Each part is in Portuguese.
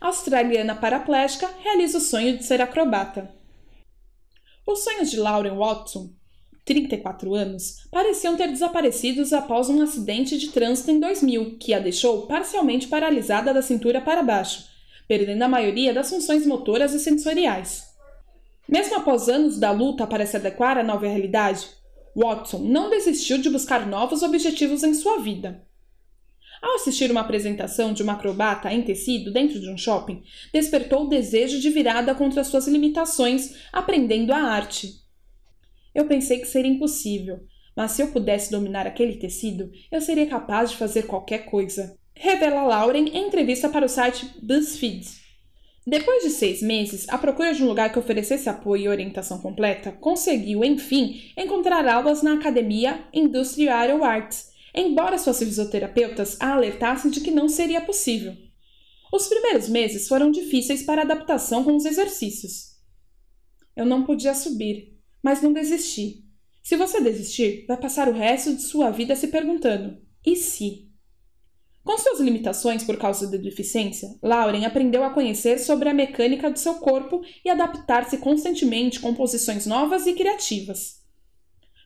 australiana paraplégica, realiza o sonho de ser acrobata. Os sonhos de Lauren Watson, 34 anos, pareciam ter desaparecido após um acidente de trânsito em 2000, que a deixou parcialmente paralisada da cintura para baixo, perdendo a maioria das funções motoras e sensoriais. Mesmo após anos da luta para se adequar à nova realidade, Watson não desistiu de buscar novos objetivos em sua vida. Ao assistir uma apresentação de uma acrobata em tecido dentro de um shopping, despertou o desejo de virada contra suas limitações, aprendendo a arte. Eu pensei que seria impossível, mas se eu pudesse dominar aquele tecido, eu seria capaz de fazer qualquer coisa. Revela Lauren em entrevista para o site BuzzFeed. Depois de seis meses, à procura de um lugar que oferecesse apoio e orientação completa, conseguiu, enfim, encontrar aulas na academia Industrial Arts, embora suas fisioterapeutas a alertassem de que não seria possível. Os primeiros meses foram difíceis para a adaptação com os exercícios. Eu não podia subir, mas não desisti. Se você desistir, vai passar o resto de sua vida se perguntando: e se? Com suas limitações por causa da deficiência, Lauren aprendeu a conhecer sobre a mecânica do seu corpo e adaptar-se constantemente com posições novas e criativas.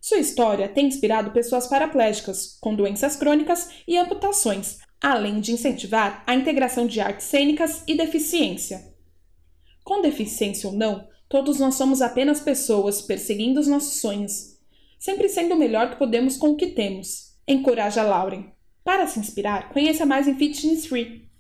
Sua história tem inspirado pessoas paraplégicas, com doenças crônicas e amputações, além de incentivar a integração de artes cênicas e deficiência. Com deficiência ou não, todos nós somos apenas pessoas perseguindo os nossos sonhos, sempre sendo o melhor que podemos com o que temos. Encoraja Lauren. Para se inspirar, conheça mais em Fitness Free,